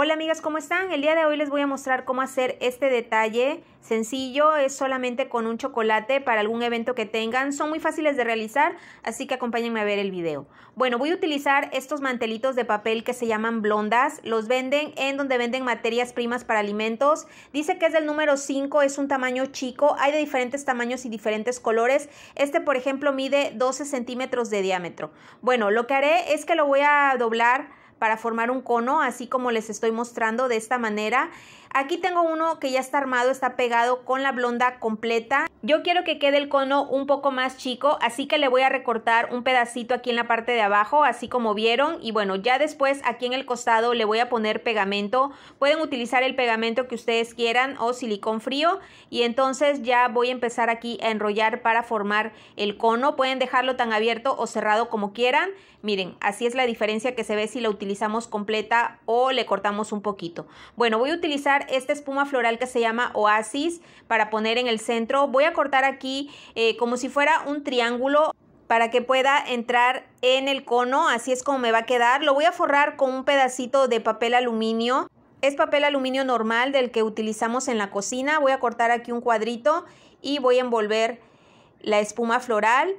Hola amigas, ¿cómo están? El día de hoy les voy a mostrar cómo hacer este detalle sencillo, es solamente con un chocolate para algún evento que tengan, son muy fáciles de realizar, así que acompáñenme a ver el video. Bueno, voy a utilizar estos mantelitos de papel que se llaman blondas, los venden en donde venden materias primas para alimentos, dice que es del número 5, es un tamaño chico, hay de diferentes tamaños y diferentes colores, este por ejemplo mide 12 centímetros de diámetro. Bueno, lo que haré es que lo voy a doblar para formar un cono, así como les estoy mostrando de esta manera. Aquí tengo uno que ya está armado, está pegado con la blonda completa. Yo quiero que quede el cono un poco más chico, así que le voy a recortar un pedacito aquí en la parte de abajo, así como vieron. Y bueno, ya después aquí en el costado le voy a poner pegamento. Pueden utilizar el pegamento que ustedes quieran o silicón frío. Y entonces ya voy a empezar aquí a enrollar para formar el cono. Pueden dejarlo tan abierto o cerrado como quieran. Miren, así es la diferencia que se ve si la utilizamos completa o le cortamos un poquito. Bueno, voy a utilizar esta espuma floral que se llama Oasis para poner en el centro. Voy a cortar aquí eh, como si fuera un triángulo para que pueda entrar en el cono. Así es como me va a quedar. Lo voy a forrar con un pedacito de papel aluminio. Es papel aluminio normal del que utilizamos en la cocina. Voy a cortar aquí un cuadrito y voy a envolver la espuma floral.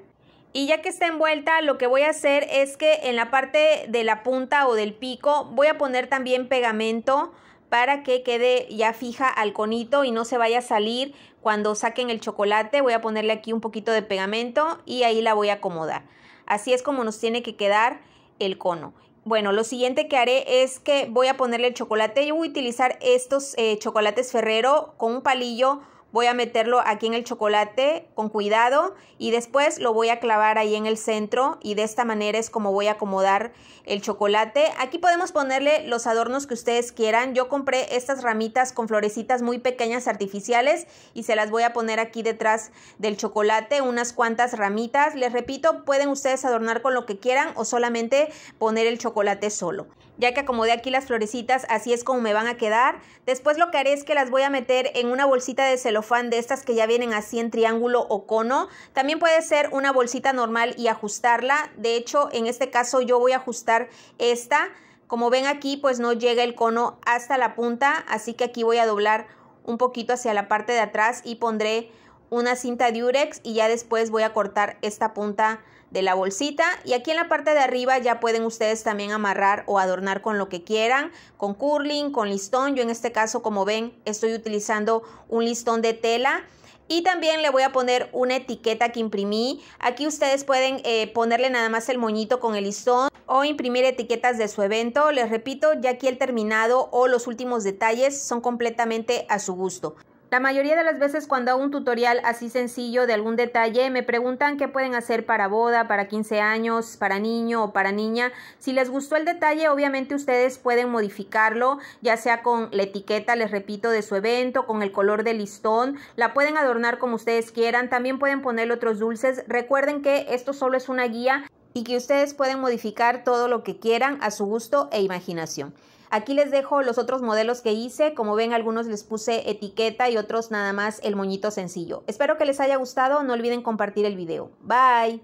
Y ya que está envuelta, lo que voy a hacer es que en la parte de la punta o del pico voy a poner también pegamento para que quede ya fija al conito y no se vaya a salir cuando saquen el chocolate. Voy a ponerle aquí un poquito de pegamento y ahí la voy a acomodar. Así es como nos tiene que quedar el cono. Bueno, lo siguiente que haré es que voy a ponerle el chocolate. Yo voy a utilizar estos eh, chocolates Ferrero con un palillo voy a meterlo aquí en el chocolate con cuidado y después lo voy a clavar ahí en el centro y de esta manera es como voy a acomodar el chocolate. Aquí podemos ponerle los adornos que ustedes quieran. Yo compré estas ramitas con florecitas muy pequeñas artificiales y se las voy a poner aquí detrás del chocolate, unas cuantas ramitas. Les repito, pueden ustedes adornar con lo que quieran o solamente poner el chocolate solo ya que acomodé aquí las florecitas, así es como me van a quedar. Después lo que haré es que las voy a meter en una bolsita de celofán de estas que ya vienen así en triángulo o cono. También puede ser una bolsita normal y ajustarla. De hecho, en este caso yo voy a ajustar esta. Como ven aquí, pues no llega el cono hasta la punta, así que aquí voy a doblar un poquito hacia la parte de atrás y pondré una cinta diurex y ya después voy a cortar esta punta de la bolsita y aquí en la parte de arriba ya pueden ustedes también amarrar o adornar con lo que quieran, con curling, con listón, yo en este caso como ven estoy utilizando un listón de tela y también le voy a poner una etiqueta que imprimí. Aquí ustedes pueden eh, ponerle nada más el moñito con el listón o imprimir etiquetas de su evento. Les repito, ya aquí el terminado o los últimos detalles son completamente a su gusto. La mayoría de las veces cuando hago un tutorial así sencillo de algún detalle, me preguntan qué pueden hacer para boda, para 15 años, para niño o para niña. Si les gustó el detalle, obviamente ustedes pueden modificarlo, ya sea con la etiqueta, les repito, de su evento, con el color del listón. La pueden adornar como ustedes quieran. También pueden ponerle otros dulces. Recuerden que esto solo es una guía y que ustedes pueden modificar todo lo que quieran a su gusto e imaginación. Aquí les dejo los otros modelos que hice. Como ven, algunos les puse etiqueta y otros nada más el moñito sencillo. Espero que les haya gustado. No olviden compartir el video. Bye.